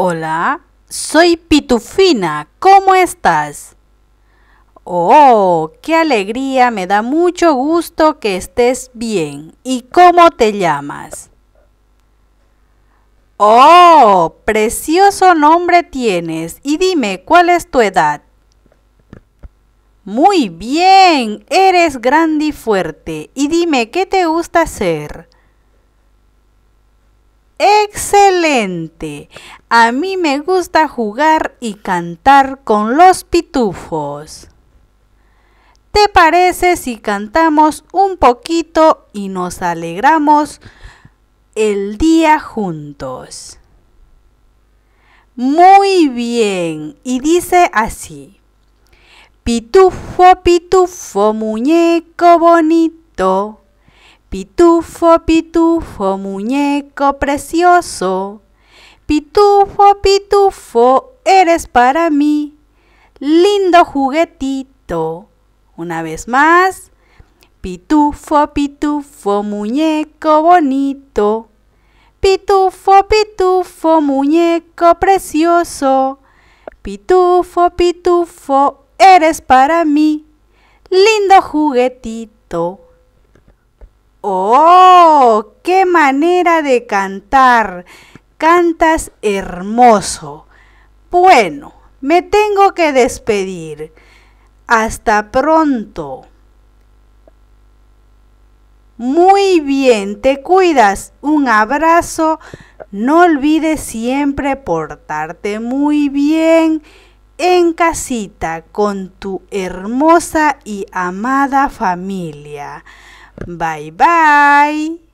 Hola, soy Pitufina, ¿cómo estás? Oh, qué alegría, me da mucho gusto que estés bien. ¿Y cómo te llamas? Oh, precioso nombre tienes. Y dime, ¿cuál es tu edad? Muy bien, eres grande y fuerte. Y dime, ¿qué te gusta hacer? Excelente. A mí me gusta jugar y cantar con los pitufos. ¿Te parece si cantamos un poquito y nos alegramos el día juntos? Muy bien. Y dice así. Pitufo, pitufo, muñeco bonito. Pitufo, pitufo, muñeco precioso. Pitufo, pitufo, eres para mí. Lindo juguetito. Una vez más. Pitufo, pitufo, muñeco bonito. Pitufo, pitufo, muñeco precioso. Pitufo, pitufo, eres para mí. Lindo juguetito. ¡Oh! ¡Qué manera de cantar! Cantas hermoso. Bueno, me tengo que despedir. Hasta pronto. Muy bien, te cuidas. Un abrazo. No olvides siempre portarte muy bien en casita con tu hermosa y amada familia. Bye bye.